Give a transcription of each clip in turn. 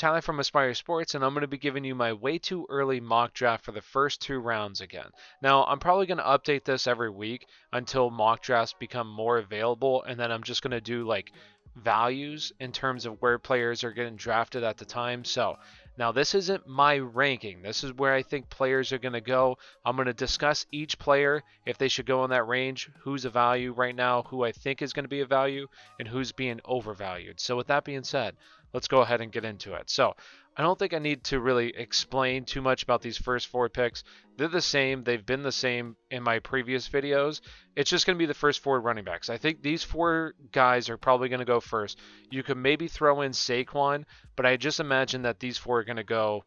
Tyler from Aspire Sports, and I'm going to be giving you my way too early mock draft for the first two rounds again. Now, I'm probably going to update this every week until mock drafts become more available, and then I'm just going to do like values in terms of where players are getting drafted at the time. So, now this isn't my ranking. This is where I think players are going to go. I'm going to discuss each player if they should go in that range, who's a value right now, who I think is going to be a value, and who's being overvalued. So, with that being said, let's go ahead and get into it. So I don't think I need to really explain too much about these first four picks. They're the same. They've been the same in my previous videos. It's just going to be the first four running backs. I think these four guys are probably going to go first. You could maybe throw in Saquon, but I just imagine that these four are going to go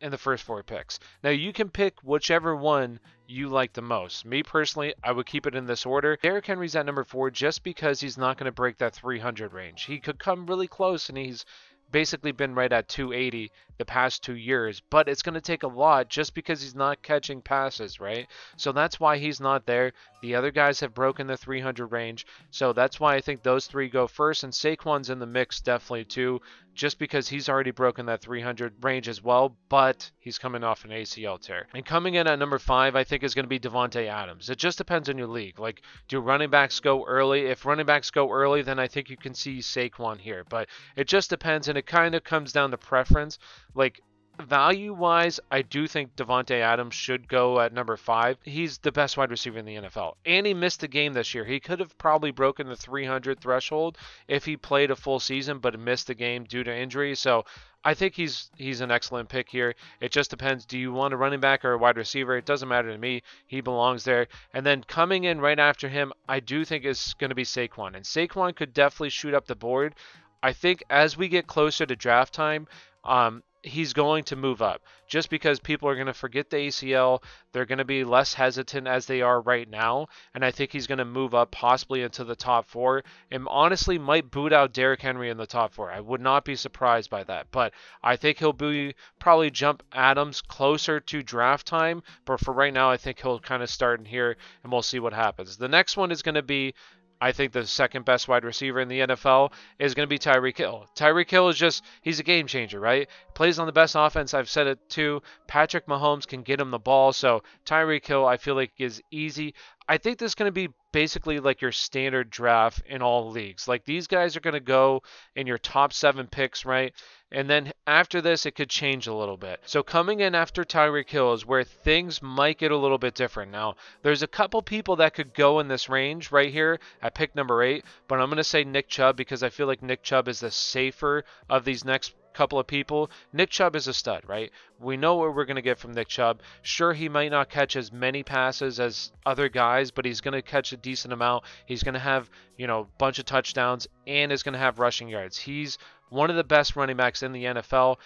in the first four picks. Now you can pick whichever one you like the most. Me personally, I would keep it in this order. Derrick Henry's at number four just because he's not going to break that 300 range. He could come really close, and he's basically been right at 280 the past two years, but it's going to take a lot just because he's not catching passes, right? So that's why he's not there. The other guys have broken the 300 range, so that's why I think those three go first, and Saquon's in the mix definitely too, just because he's already broken that 300 range as well, but he's coming off an ACL tear. And coming in at number five, I think is going to be Devonte Adams. It just depends on your league. Like, do running backs go early? If running backs go early, then I think you can see Saquon here, but it just depends, and it kind of comes down to preference. Like value wise, I do think Devonte Adams should go at number five. He's the best wide receiver in the NFL, and he missed the game this year. He could have probably broken the 300 threshold if he played a full season, but missed the game due to injury. So I think he's he's an excellent pick here. It just depends. Do you want a running back or a wide receiver? It doesn't matter to me. He belongs there. And then coming in right after him, I do think is going to be Saquon, and Saquon could definitely shoot up the board. I think as we get closer to draft time, um, he's going to move up just because people are going to forget the ACL. They're going to be less hesitant as they are right now. And I think he's going to move up possibly into the top four and honestly might boot out Derrick Henry in the top four. I would not be surprised by that. But I think he'll be probably jump Adams closer to draft time. But for right now, I think he'll kind of start in here and we'll see what happens. The next one is going to be I think the second best wide receiver in the NFL is going to be Tyreek Hill. Tyreek Hill is just, he's a game changer, right? plays on the best offense. I've said it too. Patrick Mahomes can get him the ball, so Tyreek Hill I feel like is easy. I think this is going to be basically like your standard draft in all leagues. Like these guys are going to go in your top seven picks, right? And then after this, it could change a little bit. So coming in after Tyreek Hill is where things might get a little bit different. Now, there's a couple people that could go in this range right here at pick number eight, but I'm going to say Nick Chubb because I feel like Nick Chubb is the safer of these next couple of people. Nick Chubb is a stud, right? We know what we're going to get from Nick Chubb. Sure, he might not catch as many passes as other guys, but he's going to catch a decent amount. He's going to have, you know, a bunch of touchdowns and is going to have rushing yards. He's one of the best running backs in the NFL.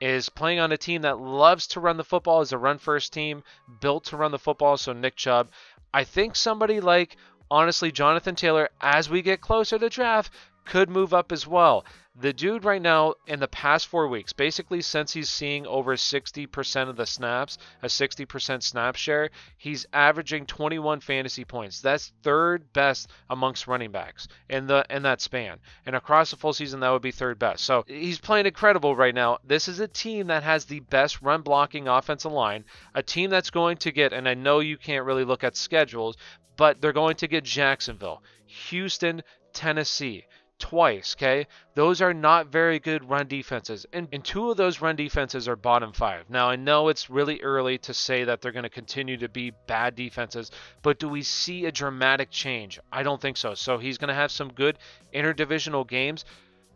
Is playing on a team that loves to run the football, is a run first team, built to run the football. So, Nick Chubb. I think somebody like, honestly, Jonathan Taylor, as we get closer to draft, could move up as well. The dude right now in the past four weeks, basically since he's seeing over 60% of the snaps, a 60% snap share, he's averaging 21 fantasy points. That's third best amongst running backs in the in that span. And across the full season, that would be third best. So he's playing incredible right now. This is a team that has the best run blocking offensive line, a team that's going to get, and I know you can't really look at schedules, but they're going to get Jacksonville, Houston, Tennessee twice, okay? Those are not very good run defenses. And, and two of those run defenses are bottom five. Now, I know it's really early to say that they're going to continue to be bad defenses, but do we see a dramatic change? I don't think so. So he's going to have some good interdivisional games,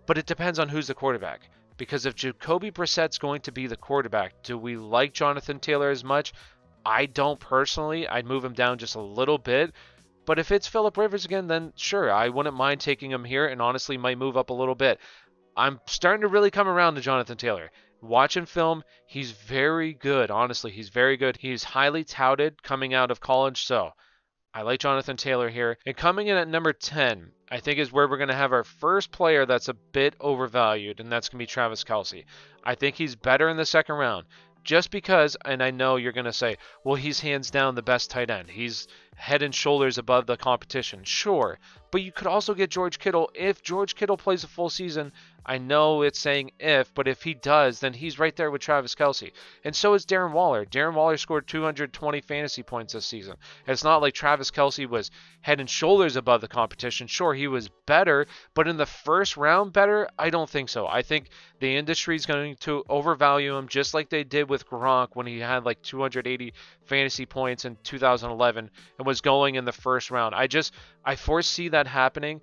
but it depends on who's the quarterback. Because if Jacoby Brissett's going to be the quarterback, do we like Jonathan Taylor as much? I don't personally. I'd move him down just a little bit but if it's Philip Rivers again, then sure, I wouldn't mind taking him here and honestly might move up a little bit. I'm starting to really come around to Jonathan Taylor. Watching film, he's very good. Honestly, he's very good. He's highly touted coming out of college, so I like Jonathan Taylor here. And coming in at number 10, I think is where we're going to have our first player that's a bit overvalued, and that's going to be Travis Kelsey. I think he's better in the second round. Just because, and I know you're going to say, well, he's hands down the best tight end. He's head and shoulders above the competition. Sure, but you could also get George Kittle if George Kittle plays a full season. I know it's saying if, but if he does, then he's right there with Travis Kelsey. And so is Darren Waller. Darren Waller scored 220 fantasy points this season. it's not like Travis Kelsey was head and shoulders above the competition. Sure, he was better, but in the first round, better? I don't think so. I think the industry is going to overvalue him just like they did with Gronk when he had like 280 fantasy points in 2011 and was going in the first round. I just I foresee that happening.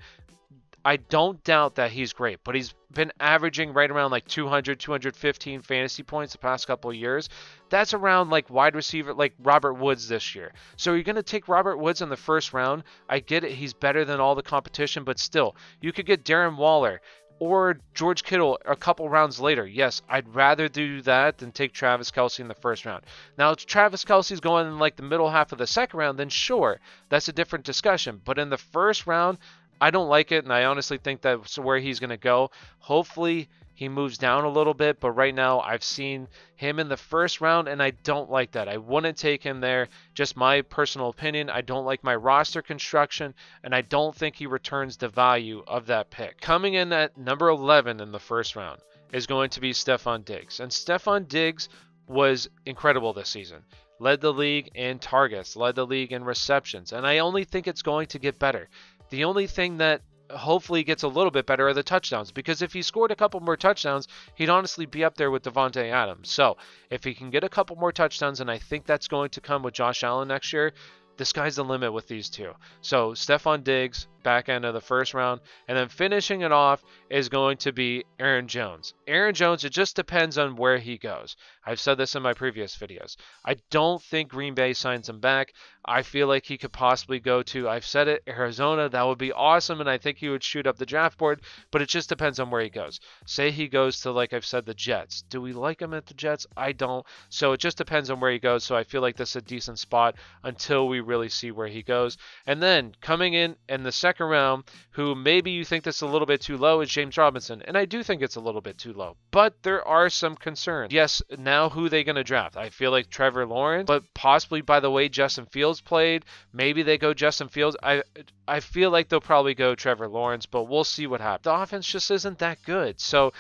I don't doubt that he's great, but he's been averaging right around like 200, 215 fantasy points the past couple of years. That's around like wide receiver, like Robert Woods this year. So you're going to take Robert Woods in the first round. I get it. He's better than all the competition, but still, you could get Darren Waller or George Kittle a couple rounds later. Yes, I'd rather do that than take Travis Kelsey in the first round. Now, if Travis Kelsey's going in like the middle half of the second round, then sure, that's a different discussion. But in the first round, I don't like it, and I honestly think that's where he's going to go. Hopefully, he moves down a little bit, but right now I've seen him in the first round, and I don't like that. I wouldn't take him there. Just my personal opinion. I don't like my roster construction, and I don't think he returns the value of that pick. Coming in at number 11 in the first round is going to be Stefan Diggs. And Stefan Diggs was incredible this season. Led the league in targets, led the league in receptions, and I only think it's going to get better. The only thing that hopefully gets a little bit better at the touchdowns because if he scored a couple more touchdowns, he'd honestly be up there with Devonte Adams. So if he can get a couple more touchdowns, and I think that's going to come with Josh Allen next year, the sky's the limit with these two. So Stefan Diggs, back end of the first round. And then finishing it off is going to be Aaron Jones. Aaron Jones, it just depends on where he goes. I've said this in my previous videos. I don't think Green Bay signs him back. I feel like he could possibly go to, I've said it, Arizona. That would be awesome. And I think he would shoot up the draft board, but it just depends on where he goes. Say he goes to, like I've said, the Jets. Do we like him at the Jets? I don't. So it just depends on where he goes. So I feel like this is a decent spot until we really see where he goes. And then coming in in the second around who maybe you think that's a little bit too low is James Robinson. And I do think it's a little bit too low, but there are some concerns. Yes, now who they going to draft? I feel like Trevor Lawrence, but possibly by the way Justin Fields played, maybe they go Justin Fields. I I feel like they'll probably go Trevor Lawrence, but we'll see what happens. The offense just isn't that good. So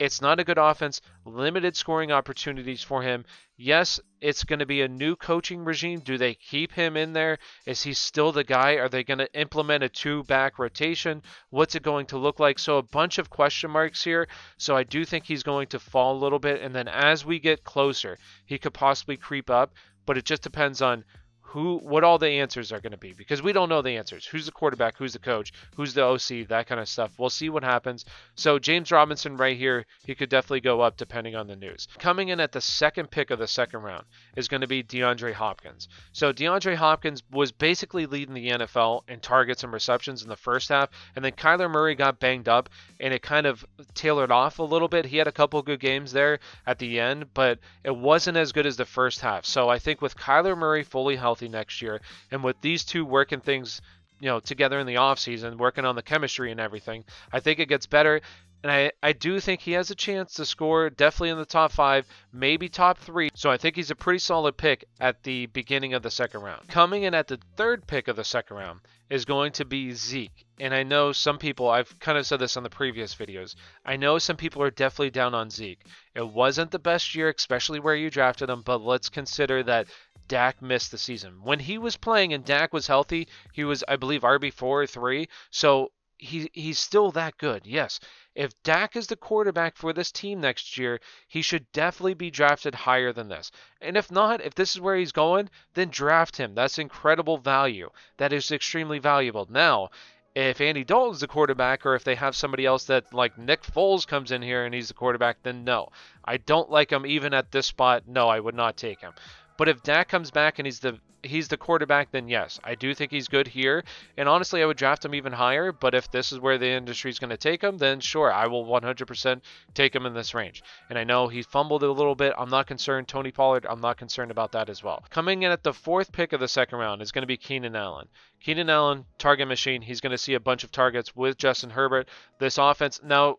it's not a good offense, limited scoring opportunities for him. Yes, it's going to be a new coaching regime. Do they keep him in there? Is he still the guy? Are they going to implement a two back rotation? What's it going to look like? So, a bunch of question marks here. So, I do think he's going to fall a little bit. And then as we get closer, he could possibly creep up, but it just depends on who what all the answers are going to be because we don't know the answers. Who's the quarterback? Who's the coach? Who's the OC? That kind of stuff. We'll see what happens. So James Robinson right here, he could definitely go up depending on the news. Coming in at the second pick of the second round is going to be DeAndre Hopkins. So DeAndre Hopkins was basically leading the NFL in targets and receptions in the first half, and then Kyler Murray got banged up and it kind of tailored off a little bit. He had a couple good games there at the end, but it wasn't as good as the first half. So I think with Kyler Murray fully healthy healthy next year. And with these two working things, you know, together in the offseason, working on the chemistry and everything, I think it gets better. And I, I do think he has a chance to score definitely in the top five, maybe top three. So I think he's a pretty solid pick at the beginning of the second round. Coming in at the third pick of the second round is going to be Zeke. And I know some people, I've kind of said this on the previous videos, I know some people are definitely down on Zeke. It wasn't the best year, especially where you drafted him, but let's consider that Dak missed the season. When he was playing and Dak was healthy, he was, I believe, RB4 or 3. So he, he's still that good. Yes. If Dak is the quarterback for this team next year, he should definitely be drafted higher than this. And if not, if this is where he's going, then draft him. That's incredible value. That is extremely valuable. Now, if Andy Dalton's the quarterback or if they have somebody else that like Nick Foles comes in here and he's the quarterback, then no. I don't like him even at this spot. No, I would not take him. But if Dak comes back and he's the he's the quarterback, then yes, I do think he's good here. And honestly, I would draft him even higher. But if this is where the industry is going to take him, then sure, I will 100% take him in this range. And I know he fumbled a little bit. I'm not concerned. Tony Pollard, I'm not concerned about that as well. Coming in at the fourth pick of the second round is going to be Keenan Allen. Keenan Allen, target machine. He's going to see a bunch of targets with Justin Herbert. This offense, now,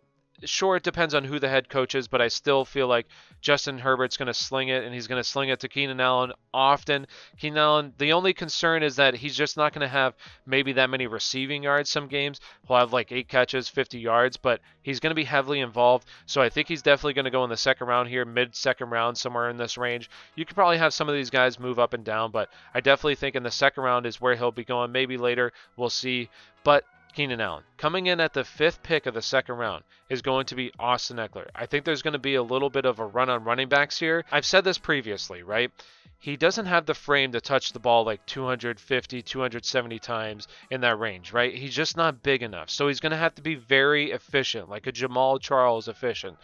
sure it depends on who the head coach is, but I still feel like Justin Herbert's going to sling it, and he's going to sling it to Keenan Allen often. Keenan Allen, the only concern is that he's just not going to have maybe that many receiving yards some games. He'll have like eight catches, 50 yards, but he's going to be heavily involved. So I think he's definitely going to go in the second round here, mid second round, somewhere in this range. You could probably have some of these guys move up and down, but I definitely think in the second round is where he'll be going. Maybe later, we'll see. But Keenan Allen. Coming in at the fifth pick of the second round is going to be Austin Eckler. I think there's going to be a little bit of a run on running backs here. I've said this previously, right? he doesn't have the frame to touch the ball like 250, 270 times in that range, right? He's just not big enough. So he's going to have to be very efficient, like a Jamal Charles efficient,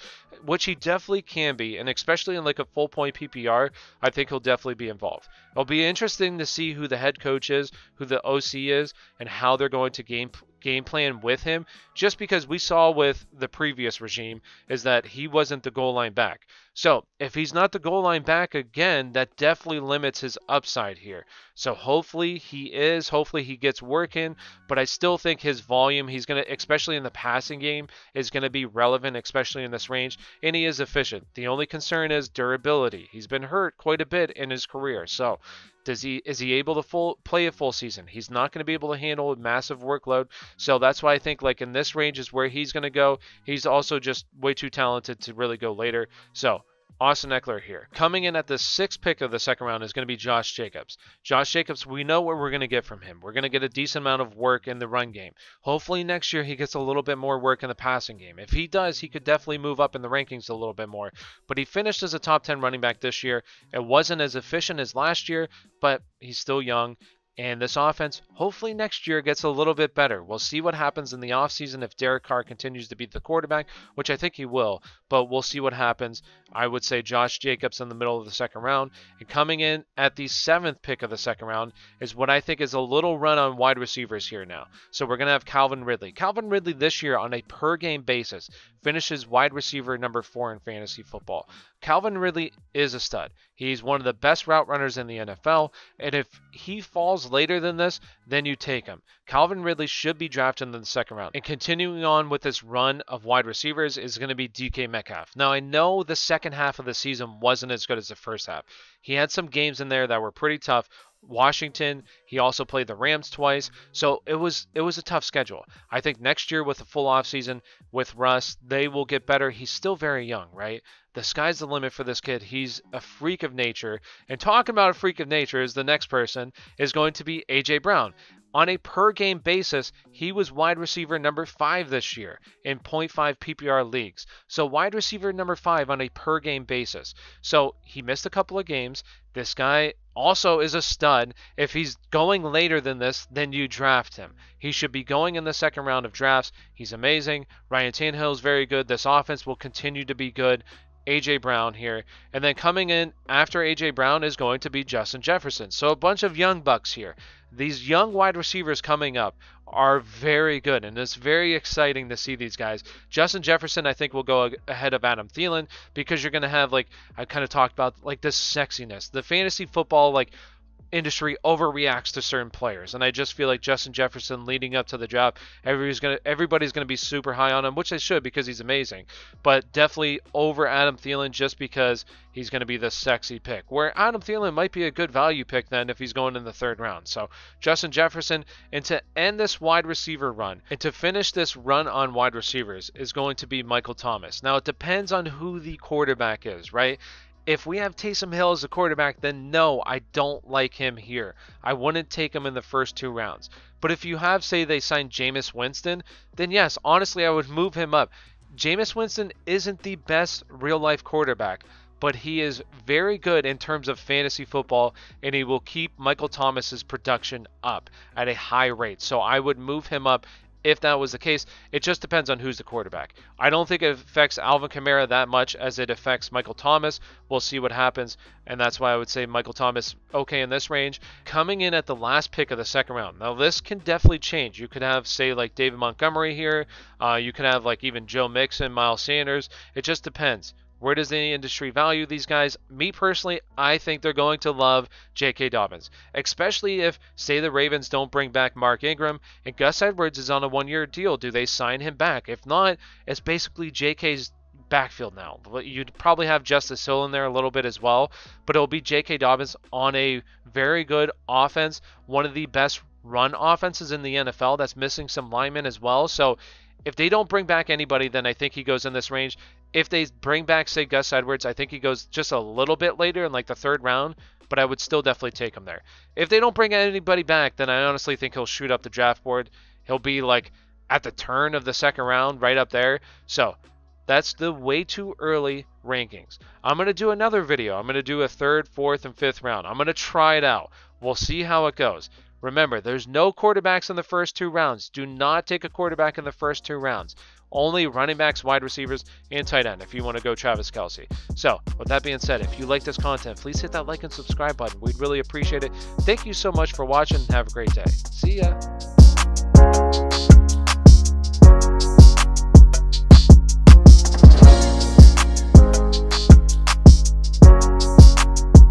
which he definitely can be. And especially in like a full point PPR, I think he'll definitely be involved. It'll be interesting to see who the head coach is, who the OC is, and how they're going to game game plan with him just because we saw with the previous regime is that he wasn't the goal line back. So if he's not the goal line back again, that definitely limits his upside here. So hopefully he is. Hopefully he gets working. But I still think his volume, he's going to, especially in the passing game, is going to be relevant, especially in this range. And he is efficient. The only concern is durability. He's been hurt quite a bit in his career. So does he is he able to full play a full season? He's not going to be able to handle a massive workload. So that's why I think like in this range is where he's going to go. He's also just way too talented to really go later. So Austin Eckler here. Coming in at the sixth pick of the second round is going to be Josh Jacobs. Josh Jacobs, we know what we're going to get from him. We're going to get a decent amount of work in the run game. Hopefully, next year he gets a little bit more work in the passing game. If he does, he could definitely move up in the rankings a little bit more. But he finished as a top 10 running back this year. It wasn't as efficient as last year, but he's still young. And this offense, hopefully next year, gets a little bit better. We'll see what happens in the offseason if Derek Carr continues to be the quarterback, which I think he will, but we'll see what happens. I would say Josh Jacobs in the middle of the second round. And coming in at the seventh pick of the second round is what I think is a little run on wide receivers here now. So we're going to have Calvin Ridley. Calvin Ridley this year, on a per game basis, finishes wide receiver number four in fantasy football. Calvin Ridley is a stud. He's one of the best route runners in the NFL. And if he falls later than this, then you take him. Calvin Ridley should be drafted in the second round. And continuing on with this run of wide receivers is going to be DK Metcalf. Now, I know the second half of the season wasn't as good as the first half. He had some games in there that were pretty tough Washington. He also played the Rams twice. So it was it was a tough schedule. I think next year with a full offseason with Russ, they will get better. He's still very young, right? The sky's the limit for this kid. He's a freak of nature. And talking about a freak of nature is the next person is going to be AJ Brown. On a per game basis, he was wide receiver number five this year in 0.5 PPR leagues. So, wide receiver number five on a per game basis. So, he missed a couple of games. This guy also is a stud. If he's going later than this, then you draft him. He should be going in the second round of drafts. He's amazing. Ryan Tannehill is very good. This offense will continue to be good. AJ Brown here. And then coming in after AJ Brown is going to be Justin Jefferson. So a bunch of young bucks here. These young wide receivers coming up are very good, and it's very exciting to see these guys. Justin Jefferson, I think, will go ahead of Adam Thielen because you're going to have, like, I kind of talked about, like, this sexiness, the fantasy football, like, industry overreacts to certain players, and I just feel like Justin Jefferson leading up to the draft, everybody's gonna everybody's gonna be super high on him, which they should because he's amazing, but definitely over Adam Thielen just because he's gonna be the sexy pick. Where Adam Thielen might be a good value pick then if he's going in the third round. So Justin Jefferson, and to end this wide receiver run and to finish this run on wide receivers is going to be Michael Thomas. Now it depends on who the quarterback is, right? if we have Taysom Hill as a quarterback, then no, I don't like him here. I wouldn't take him in the first two rounds. But if you have, say, they signed Jameis Winston, then yes, honestly, I would move him up. Jameis Winston isn't the best real life quarterback, but he is very good in terms of fantasy football, and he will keep Michael Thomas's production up at a high rate. So I would move him up if that was the case. It just depends on who's the quarterback. I don't think it affects Alvin Kamara that much as it affects Michael Thomas. We'll see what happens, and that's why I would say Michael Thomas okay in this range. Coming in at the last pick of the second round. Now this can definitely change. You could have say like David Montgomery here. Uh, you can have like even Joe Mixon, Miles Sanders. It just depends. Where does the industry value these guys? Me personally, I think they're going to love J.K. Dobbins, especially if, say, the Ravens don't bring back Mark Ingram and Gus Edwards is on a one year deal. Do they sign him back? If not, it's basically J.K.'s backfield now. You'd probably have Justice Hill in there a little bit as well, but it'll be J.K. Dobbins on a very good offense, one of the best run offenses in the NFL that's missing some linemen as well. So if they don't bring back anybody, then I think he goes in this range if they bring back say Gus Edwards, I think he goes just a little bit later in like the third round, but I would still definitely take him there. If they don't bring anybody back, then I honestly think he'll shoot up the draft board. He'll be like at the turn of the second round, right up there. So that's the way too early rankings. I'm going to do another video. I'm going to do a third, fourth, and fifth round. I'm going to try it out. We'll see how it goes. Remember, there's no quarterbacks in the first two rounds. Do not take a quarterback in the first two rounds only running backs, wide receivers, and tight end if you want to go Travis Kelsey. So, with that being said, if you like this content, please hit that like and subscribe button. We'd really appreciate it. Thank you so much for watching and have a great day. See ya.